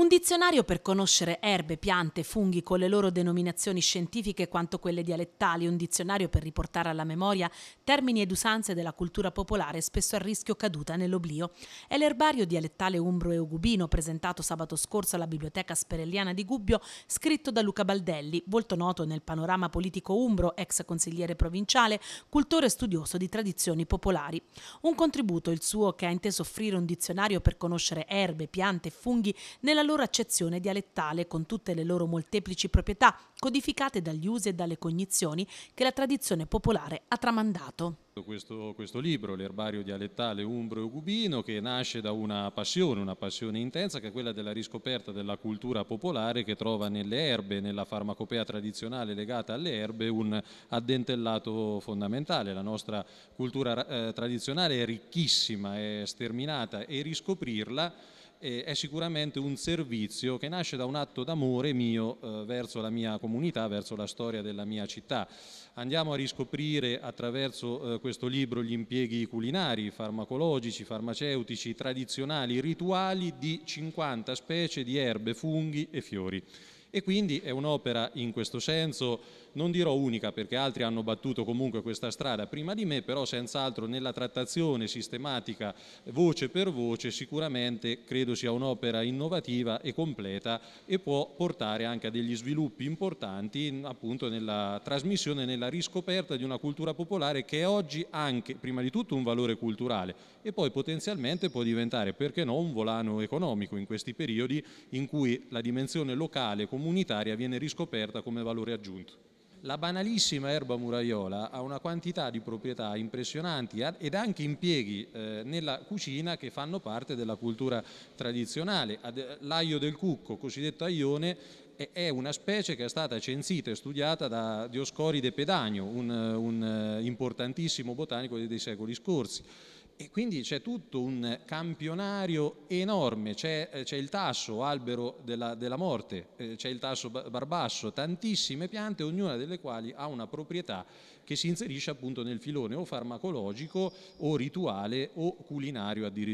Un dizionario per conoscere erbe, piante, funghi con le loro denominazioni scientifiche quanto quelle dialettali, un dizionario per riportare alla memoria termini ed usanze della cultura popolare spesso a rischio caduta nell'oblio. È l'erbario dialettale umbro e ugubino presentato sabato scorso alla Biblioteca Sperelliana di Gubbio, scritto da Luca Baldelli, molto noto nel panorama politico umbro, ex consigliere provinciale, cultore e studioso di tradizioni popolari. Un contributo il suo che ha inteso offrire un dizionario per conoscere erbe, piante e funghi nella loro accezione dialettale, con tutte le loro molteplici proprietà, codificate dagli usi e dalle cognizioni che la tradizione popolare ha tramandato. Questo, questo libro, l'erbario dialettale Umbro e Gubino, che nasce da una passione, una passione intensa, che è quella della riscoperta della cultura popolare che trova nelle erbe, nella farmacopea tradizionale legata alle erbe, un addentellato fondamentale. La nostra cultura eh, tradizionale è ricchissima, è sterminata e riscoprirla eh, è sicuramente un servizio che nasce da un atto d'amore mio eh, verso la mia comunità, verso la storia della mia città. Andiamo a riscoprire attraverso eh, questo libro gli impieghi culinari, farmacologici, farmaceutici, tradizionali, rituali di 50 specie di erbe, funghi e fiori. E quindi è un'opera in questo senso, non dirò unica perché altri hanno battuto comunque questa strada prima di me, però senz'altro nella trattazione sistematica voce per voce sicuramente credo sia un'opera innovativa e completa e può portare anche a degli sviluppi importanti appunto nella trasmissione, nella riscoperta di una cultura popolare che è oggi anche prima di tutto un valore culturale e poi potenzialmente può diventare perché no un volano economico in questi periodi in cui la dimensione locale comunitaria comunitaria viene riscoperta come valore aggiunto. La banalissima erba muraiola ha una quantità di proprietà impressionanti ed anche impieghi eh, nella cucina che fanno parte della cultura tradizionale. Eh, l'aglio del cucco, cosiddetto aione, è una specie che è stata censita e studiata da Dioscoride Pedagno, un, un eh, importantissimo botanico dei secoli scorsi. E quindi c'è tutto un campionario enorme, c'è, eh, il tasso albero della, della morte, eh, c'è il tasso barbasso, tantissime piante, ognuna delle quali ha una proprietà che si inserisce appunto nel filone o farmacologico o rituale o culinario addirittura.